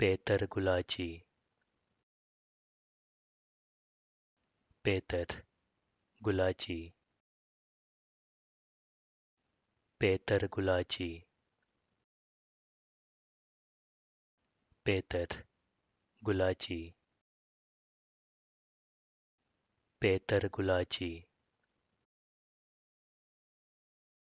पेतर गुलाची पेतर गुलाची पेतर गुलाची पेतर गुलाची पेतर गुलाची